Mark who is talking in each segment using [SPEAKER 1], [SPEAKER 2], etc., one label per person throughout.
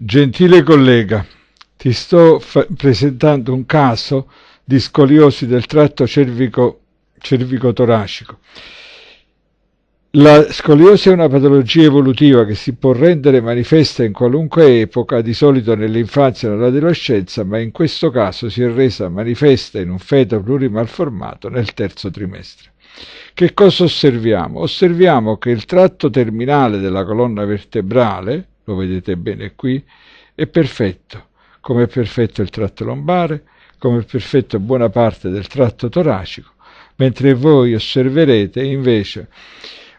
[SPEAKER 1] Gentile collega, ti sto presentando un caso di scoliosi del tratto cervico, cervico-toracico. La scoliosi è una patologia evolutiva che si può rendere manifesta in qualunque epoca, di solito nell'infanzia e nell'adolescenza, ma in questo caso si è resa manifesta in un feto plurimalformato nel terzo trimestre. Che cosa osserviamo? Osserviamo che il tratto terminale della colonna vertebrale, lo vedete bene qui, è perfetto, come è perfetto il tratto lombare, come è perfetto buona parte del tratto toracico, mentre voi osserverete invece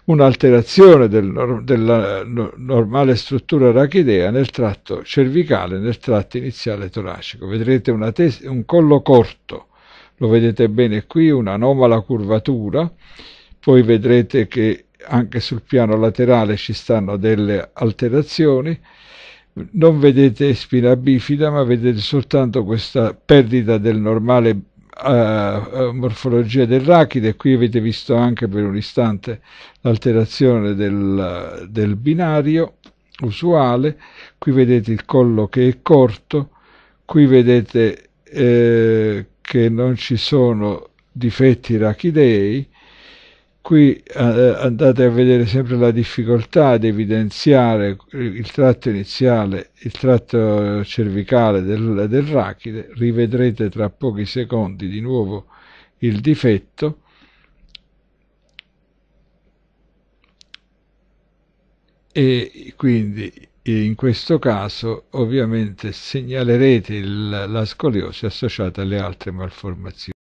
[SPEAKER 1] un'alterazione del, della normale struttura rachidea nel tratto cervicale, nel tratto iniziale toracico. Vedrete un collo corto, lo vedete bene qui, un'anomala curvatura, poi vedrete che anche sul piano laterale ci stanno delle alterazioni non vedete spina bifida ma vedete soltanto questa perdita del normale uh, morfologia dell'achide qui avete visto anche per un istante l'alterazione del, del, binario usuale qui vedete il collo che è corto qui vedete eh, che non ci sono difetti rachidei Qui eh, andate a vedere sempre la difficoltà ad evidenziare il tratto iniziale, il tratto cervicale del, del rachide, rivedrete tra pochi secondi di nuovo il difetto. e quindi in questo caso ovviamente segnalerete il, la scoliosi associata alle altre malformazioni.